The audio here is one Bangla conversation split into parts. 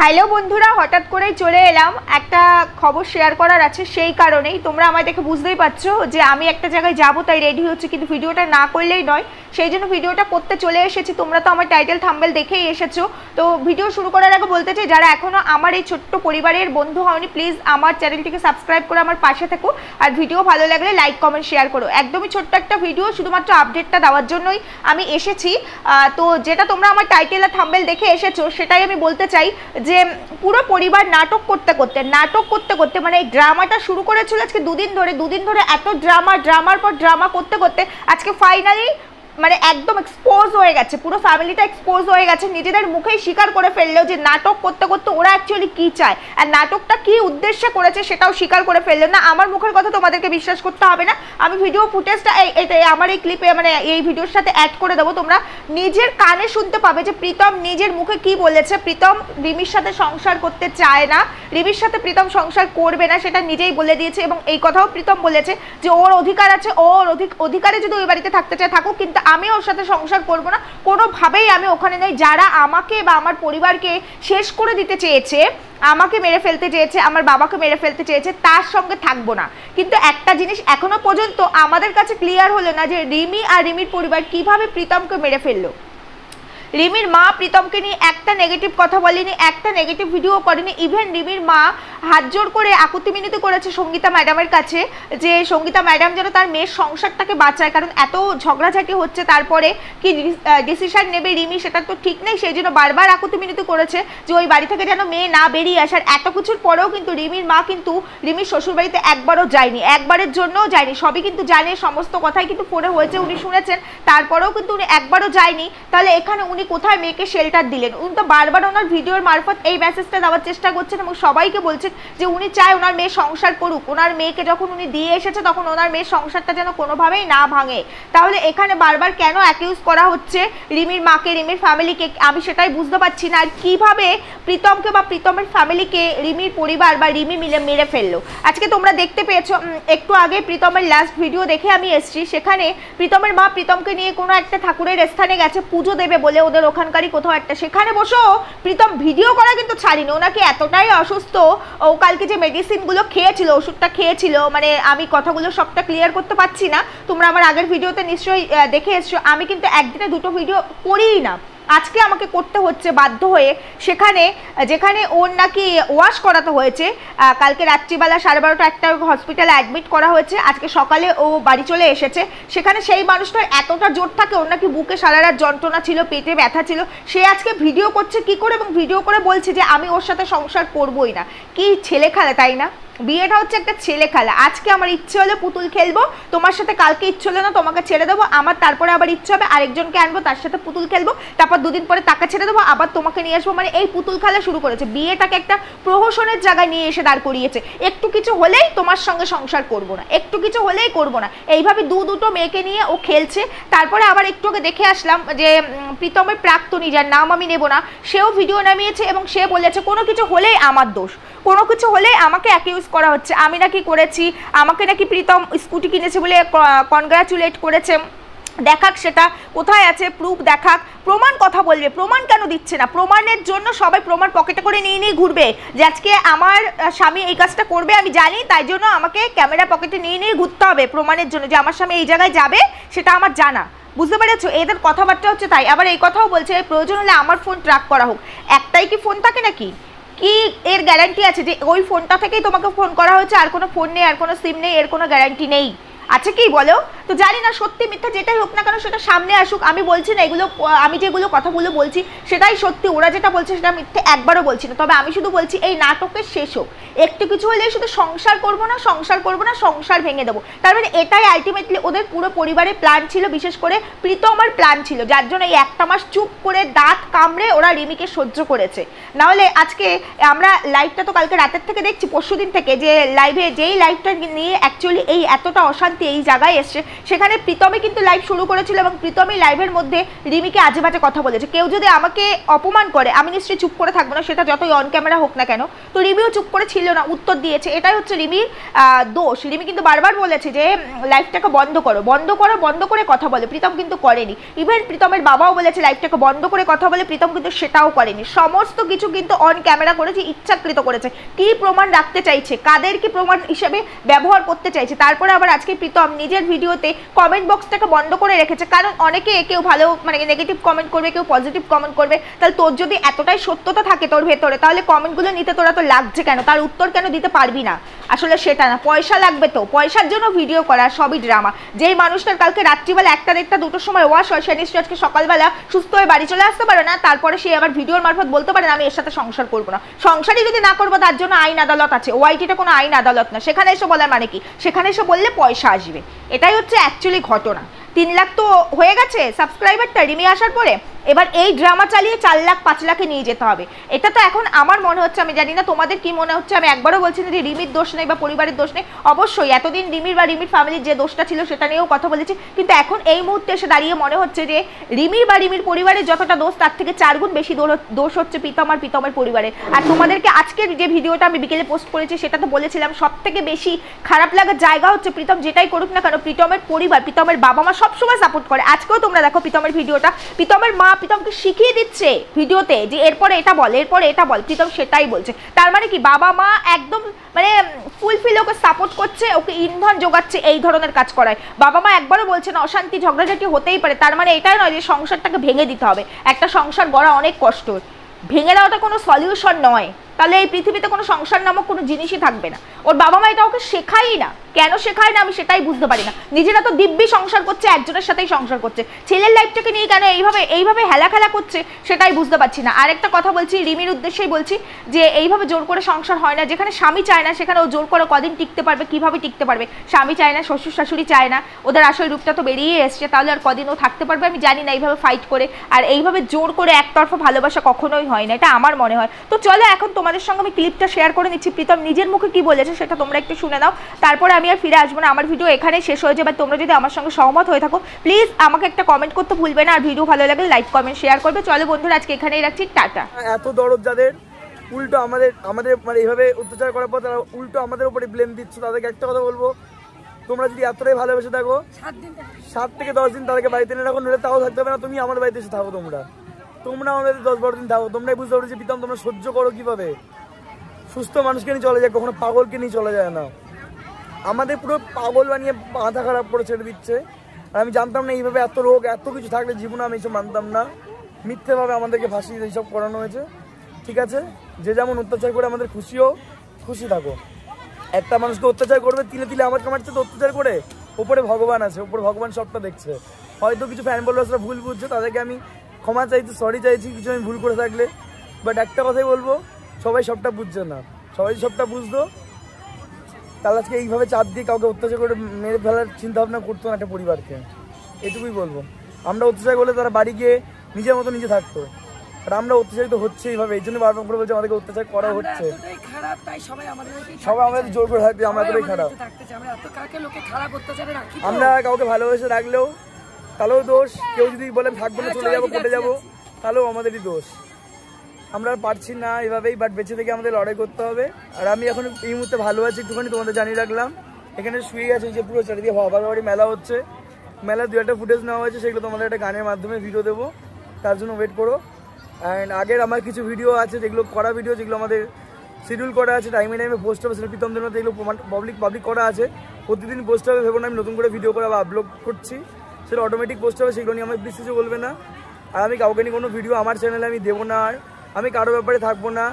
হ্যালো বন্ধুরা হঠাৎ করেই চলে এলাম একটা খবর শেয়ার করার আছে সেই কারণেই তোমরা আমায় দেখে বুঝতেই পারছো যে আমি একটা জায়গায় যাবো তাই রেডি হচ্ছে কিন্তু ভিডিওটা না করলেই নয় সেই জন্য ভিডিওটা করতে চলে এসেছি তোমরা তো আমার টাইটেল থাম্বেল দেখেই এসেছো তো ভিডিও শুরু করার আগে বলতে চাই যারা এখনও আমার এই ছোট্ট পরিবারের বন্ধু হয়নি প্লিজ আমার চ্যানেলটিকে সাবস্ক্রাইব করে আমার পাশে থাকো আর ভিডিও ভালো লাগলে লাইক কমেন্ট শেয়ার করো একদমই ছোট্ট একটা ভিডিও শুধুমাত্র আপডেটটা দেওয়ার জন্যই আমি এসেছি তো যেটা তোমরা আমার টাইটেল আর থাম্বেল দেখে এসেছো সেটাই আমি বলতে চাই যে পুরো পরিবার নাটক করতে করতে নাটক করতে করতে মানে এই ড্রামাটা শুরু করেছিল আজকে দুদিন ধরে দুদিন ধরে এত ড্রামা ড্রামার পর ড্রামা করতে করতে আজকে ফাইনালি মানে একদম এক্সপোজ হয়ে গেছে পুরো ফ্যামিলিটা এক্সপোজ হয়ে গেছে নিজেদের মুখেই স্বীকার করে ফেললেও যে নাটক করতে করতে ওরা অ্যাকচুয়ালি কি চায় আর নাটকটা কি উদ্দেশ্যে করেছে সেটাও স্বীকার করে ফেললো না আমার মুখের কথা তোমাদেরকে বিশ্বাস করতে হবে না আমি ভিডিও ফুটেজটা আমার এই ক্লিপে মানে এই ভিডিওর সাথে অ্যাড করে দেবো তোমরা নিজের কানে শুনতে পাবে যে প্রীতম নিজের মুখে কি বলেছে প্রীতম রিমির সাথে সংসার করতে চায় না রিমির সাথে প্রীতম সংসার করবে না সেটা নিজেই বলে দিয়েছে এবং এই কথাও প্রীতম বলেছে যে ওর অধিকার আছে ওর অধিকারে যদি ওই বাড়িতে থাকতে চায় থাকুক কিন্তু আমি ওর সাথে সংসার করব না কোনোভাবেই আমি ওখানে নেই যারা আমাকে বা আমার পরিবারকে শেষ করে দিতে চেয়েছে আমাকে মেরে ফেলতে চেয়েছে আমার বাবাকে মেরে ফেলতে চেয়েছে তার সঙ্গে থাকবো না কিন্তু একটা জিনিস এখনো পর্যন্ত আমাদের কাছে ক্লিয়ার হলো না যে রিমি আর রিমির পরিবার কিভাবে প্রীতমকে মেরে ফেললো রিমির মা প্রীতমকে নিয়ে একটা নেগেটিভ কথা বলেনি একটা নেগেটিভ ভিডিও করেনি ইভেন রিমির মা হাত জোর করে আকুতি মিনতি করেছে সঙ্গীতা ম্যাডামের কাছে যে সঙ্গীতা ম্যাডাম যেন তার মেয়ের সংসারটাকে বাঁচায় কারণ এত ঝগড়াঝাটি হচ্ছে তারপরে কি ডিসিশন নেবে রিমি সেটা তো ঠিক নেই সেই জন্য বারবার আকুতি মিনতি করেছে যে ওই বাড়ি থেকে যেন মেয়ে না বেরিয়ে আসার এত কিছুর পরেও কিন্তু রিমির মা কিন্তু রিমির শ্বশুরবাড়িতে একবারও যায়নি একবারের জন্যও যায়নি সবই কিন্তু জানে সমস্ত কথাই কিন্তু ফোনে হয়েছে উনি শুনেছেন তারপরেও কিন্তু উনি একবারও যায়নি তাহলে এখানে উনি উনি কোথায় মেয়েকে শেল্টার দিলেন উনি তো বারবার ওনার ভিডিওর মারফত এই মেসেজটা দেওয়ার চেষ্টা করছেন এবং সবাইকে বলছেন যে উনি চায় ওনার মেয়ে সংসার করুক ওনার মেয়েকে যখন উনি দিয়ে এসেছে তখন ওনার মেয়ের সংসারটা যেন কোনোভাবেই না ভাঙে তাহলে এখানে বারবার কেন অ্যাকিউজ করা হচ্ছে রিমির মাকে রিমির ফ্যামিলিকে আমি সেটাই বুঝতে পারছি না আর কীভাবে প্রীতমকে বা প্রীতমের ফ্যামিলিকে রিমির পরিবার বা রিমি মিলে মেরে ফেললো আজকে তোমরা দেখতে পেয়েছো একটু আগে প্রীতমের লাস্ট ভিডিও দেখে আমি এসছি সেখানে প্রীতমের মা প্রীতমকে নিয়ে কোনো একটা ঠাকুরের স্থানে গেছে পুজো দেবে বলে ওদের ওখানকারই কোথাও একটা সেখানে বসো প্রীতম ভিডিও করা কিন্তু ছাড়িনি ওনাকে এতটাই অসুস্থ ও কালকে যে মেডিসিনগুলো খেয়েছিল ওষুধটা খেয়েছিল মানে আমি কথাগুলো সবটা ক্লিয়ার করতে পারছি না তোমরা আমার আগের ভিডিওতে নিশ্চয়ই দেখে এসছো আমি কিন্তু একদিনে দুটো ভিডিও করিই না আজকে আমাকে করতে হচ্ছে বাধ্য হয়ে সেখানে যেখানে ওর নাকি ওয়াশ করাতে হয়েছে কালকে রাত্রিবেলা সাড়ে বারোটা একটা হসপিটালে অ্যাডমিট করা হয়েছে আজকে সকালে ও বাড়ি চলে এসেছে সেখানে সেই মানুষটার এতটা জোর থাকে ওর নাকি বুকে সারা রাত যন্ত্রণা ছিল পেটে ব্যথা ছিল সে আজকে ভিডিও করছে কি করে এবং ভিডিও করে বলছে যে আমি ওর সাথে সংসার করবই না কি ছেলে খেলে তাই না বিয়েটা হচ্ছে একটা ছেলে খেলা আজকে আমার ইচ্ছে হলো পুতুল খেলবো তোমার সাথে কালকে ইচ্ছে হলো না তোমাকে ছেড়ে দেবো আমার তারপরে আবার ইচ্ছে হবে আরেকজনকে আনবো তার সাথে পুতুল খেলবো তারপর দুদিন পরে তাকে ছেড়ে দেবো আবার তোমাকে নিয়ে আসবো মানে এই পুতুল খেলা শুরু করেছে বিয়েটাকে একটা প্রহসনের জায়গায় নিয়ে এসে দাঁড় করিয়েছে একটু কিছু হলেই তোমার সঙ্গে সংসার করব না একটু কিছু হলেই করব না এইভাবে দু দুটো মেয়েকে নিয়ে ও খেলছে তারপরে আবার একটু আগে দেখে আসলাম যে প্রীতমের প্রাক্তনী যার নাম আমি নেব না সেও ভিডিও নামিয়েছে এবং সে বলেছে কোনো কিছু হলেই আমার দোষ কোনো কিছু হলেই আমাকে অ্যাকিউজ করা হচ্ছে আমি নাকি করেছি আমাকে নাকি প্রীতম স্কুটি কিনেছে বলে কনগ্রাচুলেট করেছে দেখাক সেটা কোথায় আছে প্রুফ দেখাক প্রমাণ কথা বলবে প্রমাণ কেন দিচ্ছে না প্রমাণের জন্য সবাই প্রমাণ পকেটে করে নিয়ে নিয়ে ঘুরবে যে আজকে আমার স্বামী এই কাজটা করবে আমি জানি তাই জন্য আমাকে ক্যামেরা পকেটে নিয়ে নিয়ে ঘুরতে হবে প্রমাণের জন্য যে আমার স্বামী এই জায়গায় যাবে সেটা আমার জানা বুঝতে পেরেছো এদের কথাবার্তা হচ্ছে তাই আবার এই কথাও বলছে প্রয়োজন হলে আমার ফোন ট্র্যাক করা হোক একটাই কি ফোন থাকে নাকি কি এর গ্যারান্টি আছে যে ওই ফোনটা থেকেই তোমাকে ফোন করা হয়েছে আর কোনো ফোন নেই আর কোনো সিম নেই এর কোনো গ্যারান্টি নেই আচ্ছা কি বলো তো জানি না সত্যি মিথ্যা যেটাই হোক না কেন সেটা সামনে আসুক আমি বলছি না এগুলো আমি যেগুলো কথাগুলো বলছি সেটাই সত্যি ওরা যেটা বলছে সেটা মিথ্যে একবারও বলছি না তবে আমি শুধু বলছি এই নাটকের শেষ হোক একটু কিছু হলে শুধু সংসার করব না সংসার করব না সংসার ভেঙে দেবো তার মানে এটাই আলটিমেটলি ওদের পুরো পরিবারের প্ল্যান ছিল বিশেষ করে প্রীতমার প্ল্যান ছিল যার জন্য এই একটা মাস চুপ করে দাঁত কামড়ে ওরা রিমিকে সহ্য করেছে নাহলে আজকে আমরা লাইভটা তো কালকে রাতের থেকে দেখছি পরশু দিন থেকে যে লাইভে যেই লাইভটা নিয়ে অ্যাকচুয়ালি এই এতটা অশান্তি শান্তি এই জায়গায় এসছে সেখানে প্রীতমে কিন্তু লাইভ শুরু করেছিল এবং প্রীতমই লাইভের মধ্যে রিমিকে আজে বাজে কথা বলেছে কেউ যদি আমাকে অপমান করে আমি নিশ্চয়ই চুপ করে থাকবো না সেটা যতই অন ক্যামেরা হোক না কেন তো রিমিও চুপ করে ছিল না উত্তর দিয়েছে এটাই হচ্ছে রিমির দোষ রিমি কিন্তু বারবার বলেছে যে লাইভটাকে বন্ধ করো বন্ধ করো বন্ধ করে কথা বলে প্রীতম কিন্তু করেনি ইভেন প্রীতমের বাবাও বলেছে লাইভটাকে বন্ধ করে কথা বলে প্রীতম কিন্তু সেটাও করেনি সমস্ত কিছু কিন্তু অন ক্যামেরা করেছে ইচ্ছাকৃত করেছে কি প্রমাণ রাখতে চাইছে কাদের কি প্রমাণ হিসেবে ব্যবহার করতে চাইছে তারপরে আবার আজকে প্রীতম নিজের ভিডিওতে কমেন্ট বক্সটাকে বন্ধ করে রেখেছে কারণ অনেকে কেউ ভালো মানে নেগেটিভ কমেন্ট করবে কেউ পজিটিভ কমেন্ট করবে তাহলে তোর যদি এতটাই সত্যতা থাকে তোর ভেতরে তাহলে কমেন্টগুলো নিতে তোরা তো লাগছে কেন তার উত্তর কেন দিতে পারবি না আসলে সেটা না পয়সা লাগবে তো পয়সার জন্য ভিডিও করা সবই ড্রামা যেই মানুষটার কালকে রাত্রিবেলা একটা দেখটা দুটোর সময় ওয়াশ হয় সে নিশ্চয় আজকে সকালবেলা সুস্থ হয়ে বাড়ি চলে আসতে পারে না তারপরে সে আবার ভিডিওর মারফত বলতে পারে না আমি এর সাথে সংসার করবো না সংসারই যদি না করবো তার জন্য আইন আদালত আছে ওআইটিটা কোনো আইন আদালত না সেখানে এসে বলার মানে কি সেখানে এসে বললে পয়সা আসবে এটাই হচ্ছে অ্যাকচুয়ালি ঘটনা তিন লাখ তো হয়ে গেছে সাবস্ক্রাইবারটা রিমি আসার পরে এবার এই ড্রামা চালিয়ে চার লাখ পাঁচ লাখে নিয়ে যেতে হবে এটা তো এখন আমার মনে হচ্ছে আমি জানি না তোমাদের কি মনে হচ্ছে আমি একবারও বলছি না যে রিমির দোষ নেই বা পরিবারের দোষ নেই অবশ্যই এতদিন রিমির বা রিমির ফ্যামিলির যে দোষটা ছিল সেটা নিয়েও কথা বলেছি কিন্তু এখন এই মুহূর্তে এসে দাঁড়িয়ে মনে হচ্ছে যে রিমির বা রিমির পরিবারের যতটা দোষ তার থেকে চারগুণ বেশি দোষ হচ্ছে পিতামার আর পিতামের পরিবারে আর তোমাদেরকে আজকের যে ভিডিওটা আমি বিকেলে পোস্ট করেছি সেটা তো বলেছিলাম সব থেকে বেশি খারাপ লাগার জায়গা হচ্ছে প্রীতম যেটাই করুক না কেন প্রীতমের পরিবার প্রীতমের বাবা মা সবসময় সাপোর্ট করে আজকেও তোমরা দেখো প্রীতমের ভিডিওটা প্রীতমের মা প্রীতমকে শিখিয়ে দিচ্ছে ভিডিওতে যে এরপরে এটা বল এরপরে এটা বল প্রীতম সেটাই বলছে তার মানে কি বাবা মা একদম মানে ফুলফিল ওকে সাপোর্ট করছে ওকে ইন্ধন যোগাচ্ছে এই ধরনের কাজ করায় বাবা মা একবারও বলছে না অশান্তি ঝগড়াঝাটি হতেই পারে তার মানে এটাই নয় যে সংসারটাকে ভেঙে দিতে হবে একটা সংসার গড়া অনেক কষ্ট ভেঙে দেওয়াটা কোনো সলিউশন নয় তাহলে এই পৃথিবীতে কোনো সংসার নামক কোনো জিনিসই থাকবে না ওর বাবা মা এটা ওকে শেখাই না কেন শেখায় না আমি সেটাই বুঝতে পারি না নিজেরা তো দিব্যি সংসার করছে একজনের সাথেই সংসার করছে ছেলের লাইফটাকে নিয়ে কেন এইভাবে এইভাবে হেলা খেলা করছে সেটাই বুঝতে পারছি না আরেকটা কথা বলছি রিমির উদ্দেশ্যেই বলছি যে এইভাবে জোর করে সংসার হয় না যেখানে স্বামী চায় না সেখানে ও জোর করে কদিন টিকতে পারবে কিভাবে টিকতে পারবে স্বামী চায় না শ্বশুর শাশুড়ি চায় না ওদের আসল রূপটা তো বেরিয়ে এসছে তাহলে আর কদিন ও থাকতে পারবে আমি জানি না এইভাবে ফাইট করে আর এইভাবে জোর করে একতরফা ভালোবাসা কখনোই হয় না এটা আমার মনে হয় তো চলো এখন তোমার তোমাদের সঙ্গে আমি ক্লিপটা শেয়ার করে নিচ্ছি প্রীতম নিজের মুখে কি বলেছে সেটা তোমরা একটু শুনে নাও তারপরে আমি আর ফিরে আসবো না আমার ভিডিও এখানে শেষ হয়ে যাবে তোমরা যদি আমার সঙ্গে সহমত হয়ে থাকো প্লিজ আমাকে একটা কমেন্ট করতে ভুলবে না আর ভিডিও ভালো লাগলে লাইক কমেন্ট শেয়ার করবে চলো বন্ধুরা আজকে এখানেই রাখছি টাটা হ্যাঁ, এত দরদ যাদের উল্টো আমাদের আমাদের মানে এইভাবে অত্যাচার করার পর তারা উল্টো আমাদের উপরে ব্লেম দিচ্ছে তাদেরকে একটা কথা বলবো তোমরা যদি এতটাই ভালোবেসে থাকো সাত থেকে দশ দিন তাদেরকে বাড়িতে নিয়ে রাখো নাহলে তাও থাকতে হবে না তুমি আমার বাড়িতে এসে থাকো তোমরা তোমরা আমাদের দশ বারো দিন থাকো তোমরাই বুঝতে পারো যে তোমরা সহ্য করো কিভাবে সুস্থ মানুষকে নিয়ে চলে যায় কখনো পাগলকে নিয়ে চলে যায় না আমাদের পুরো পাগল বানিয়ে মাথা খারাপ করে ছেড়ে দিচ্ছে আর আমি জানতাম না এইভাবে এত রোগ এত কিছু থাকলে জীবনে আমি এইসব মানতাম না মিথ্যেভাবে আমাদেরকে ফাঁসি এইসব করানো হয়েছে ঠিক আছে যে যেমন অত্যাচার করে আমাদের খুশিও খুশি থাকো একটা মানুষকে অত্যাচার করবে তিলে তিলে আমার কামাচ্ছে তো অত্যাচার করে ওপরে ভগবান আছে ওপরে ভগবান সবটা দেখছে হয়তো কিছু ফ্যান বলার ভুল বুঝছে তাদেরকে আমি ক্ষমা চাইছি সরি চাইছি কিছু আমি ভুল করে থাকলে বাট একটা কথাই বলবো সবাই সবটা বুঝছে না সবাই সবটা বুঝতো তাহলে আজকে এইভাবে চাপ দিয়ে কাউকে অত্যাচার করে মেরে ফেলার চিন্তাভাবনা করতো না একটা পরিবারকে এটুকুই বলবো আমরা অত্যাচার করলে তারা বাড়ি গিয়ে নিজের মতো নিজে থাকতো আর আমরা অত্যাচারিত হচ্ছে এইভাবে এই জন্য বারবার করে বলছি আমাদেরকে অত্যাচার করা হচ্ছে সবাই আমাদের জোর করে থাকবে আমরা খারাপ আমরা কাউকে ভালোবেসে রাখলেও তাহলেও দোষ হ্যাঁ। কেউ যদি বলেন থাকবো না হ্যাঁ, চলে যাবো কেটে যাবো তাহলেও আমাদেরই দোষ আমরা পারছি না এভাবেই বাট বেঁচে থেকে আমাদের লড়াই করতে হবে আর আমি এখন এই মুহূর্তে ভালো আছি একটুখানি তোমাদের জানিয়ে রাখলাম এখানে শুয়ে গেছে যে পুরো চারিদিকে হবার বাড়ি মেলা হচ্ছে মেলা দু একটা ফুটেজ নেওয়া হয়েছে সেগুলো তোমাদের একটা গানের মাধ্যমে ভিডিও দেবো তার জন্য ওয়েট করো অ্যান্ড আগের আমার কিছু ভিডিও আছে যেগুলো করা ভিডিও যেগুলো আমাদের শিডিউল করা আছে টাইমে টাইমে পোস্ট হবে সেটা প্রীতমদের মধ্যে এগুলো পাবলিক পাবলিক করা আছে প্রতিদিন পোস্ট হবে ভেবো না আমি নতুন করে ভিডিও করে বা আপলোড করছি সেটা অটোমেটিক পোস্ট হবে সেগুলো নিয়ে আমার প্লিজ কিছু বলবে না আর আমি কাউকে নিয়ে কোনো ভিডিও আমার চ্যানেলে আমি দেবো না আর আমি কারো ব্যাপারে থাকবো না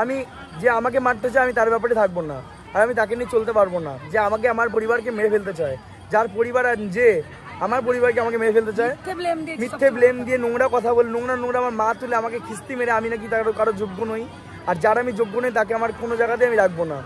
আমি যে আমাকে মারতে চায় আমি তার ব্যাপারে থাকবো না আর আমি তাকে নিয়ে চলতে পারবো না যে আমাকে আমার পরিবারকে মেরে ফেলতে চায় যার পরিবার যে আমার পরিবারকে আমাকে মেরে ফেলতে চায় মিথ্যে ব্লেম দিয়ে নোংরা কথা বল নোংরা নোংরা আমার মা তুলে আমাকে খিস্তি মেরে আমি নাকি তার কারো যোগ্য নই আর যার আমি যোগ্য নই তাকে আমার কোনো জায়গাতে আমি রাখবো না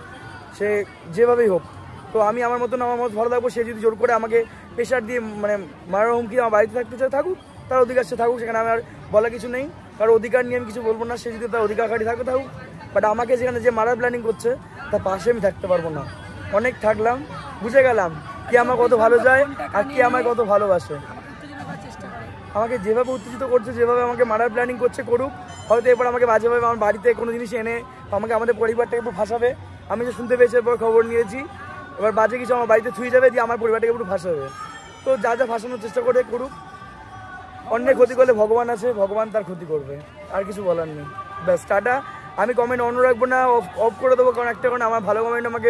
সে যেভাবেই হোক তো আমি আমার মতন আমার মত ভালো থাকবো সে যদি জোর করে আমাকে প্রেশার দিয়ে মানে মারার হুমকি আমার বাড়িতে থাকতে চায় থাকুক তার অধিকার সে থাকুক সেখানে আমার বলা কিছু নেই কারো অধিকার নিয়ে আমি কিছু বলবো না সে যদি তার অধিকার খাটি থাকে থাকুক বাট আমাকে সেখানে যে মারার প্ল্যানিং করছে তার পাশে আমি থাকতে পারবো না অনেক থাকলাম বুঝে গেলাম কে আমার কত ভালো যায় আর কে আমার কত ভালোবাসে আমাকে যেভাবে উত্তেজিত করছে যেভাবে আমাকে মারার প্ল্যানিং করছে করুক হয়তো এরপর আমাকে বাজেভাবে আমার বাড়িতে কোনো জিনিস এনে আমাকে আমাদের পরিবারটাকে ফাঁসাবে আমি যে শুনতে পেয়েছি এরপর খবর নিয়েছি এবার বাজে কিছু আমার বাড়িতে থুই যাবে দিয়ে আমার পরিবারটাকে একটু ফাঁসাবে তো যা যা ফাঁসানোর চেষ্টা করে করুক অন্য ক্ষতি করলে ভগবান আছে ভগবান তার ক্ষতি করবে আর কিছু বলার নেই ব্যাস টাটা আমি কমেন্ট অন রাখবো না অফ অফ করে দেবো কারণ একটা কারণ আমার ভালো কমেন্ট আমাকে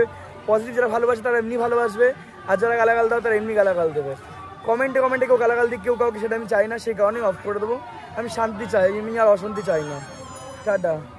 পজিটিভ যারা ভালোবাসে তারা এমনি ভালোবাসবে আর যারা গালাগাল দাও তারা এমনি গালাগাল দেবে কমেন্টে কমেন্টে কেউ গালাগাল দিক কেউ কাউকে সেটা আমি চাই না সেই কারণেই অফ করে দেবো আমি শান্তি চাই এমনি আর অশান্তি চাই না টাটা